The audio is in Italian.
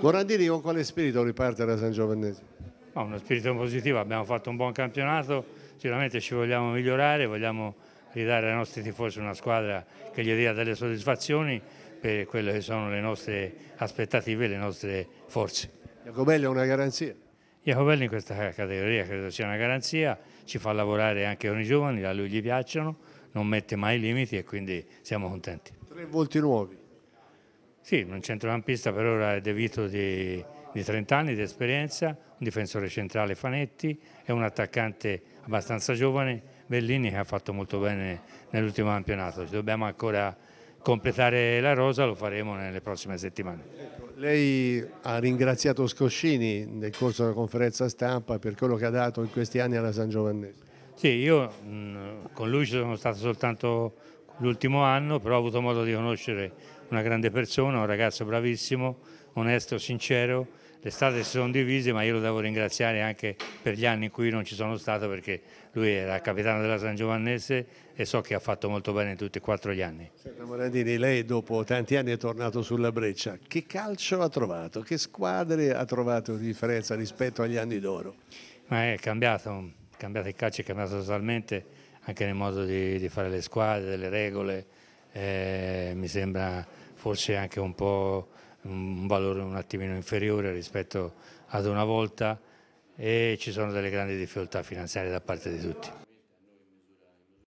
Morandini con quale spirito riparte da San Giovannese? No, uno spirito positivo, abbiamo fatto un buon campionato, sicuramente ci vogliamo migliorare, vogliamo ridare ai nostri tifosi una squadra che gli dia delle soddisfazioni per quelle che sono le nostre aspettative e le nostre forze. Jacobelli è una garanzia? Jacobelli in questa categoria credo sia una garanzia, ci fa lavorare anche con i giovani, a lui gli piacciono, non mette mai limiti e quindi siamo contenti. Tre volti nuovi? Sì, un centrocampista per ora è devito di, di 30 anni di esperienza, un difensore centrale Fanetti e un attaccante abbastanza giovane, Bellini, che ha fatto molto bene nell'ultimo campionato. Ci dobbiamo ancora completare la rosa lo faremo nelle prossime settimane. Ecco, lei ha ringraziato Scoscini nel corso della conferenza stampa per quello che ha dato in questi anni alla San Giovannese. Sì, io mh, con lui ci sono stato soltanto l'ultimo anno, però ho avuto modo di conoscere una grande persona, un ragazzo bravissimo, onesto, sincero. Le strade si sono divise, ma io lo devo ringraziare anche per gli anni in cui non ci sono stato perché lui era capitano della San Giovannese e so che ha fatto molto bene in tutti e quattro gli anni. Senta Morandini, lei dopo tanti anni è tornato sulla breccia. Che calcio ha trovato? Che squadre ha trovato di differenza rispetto agli anni d'oro? Ma è cambiato, cambiato il calcio, è cambiato totalmente anche nel modo di, di fare le squadre, delle regole, eh, mi sembra forse anche un po' un valore un attimino inferiore rispetto ad una volta e ci sono delle grandi difficoltà finanziarie da parte di tutti.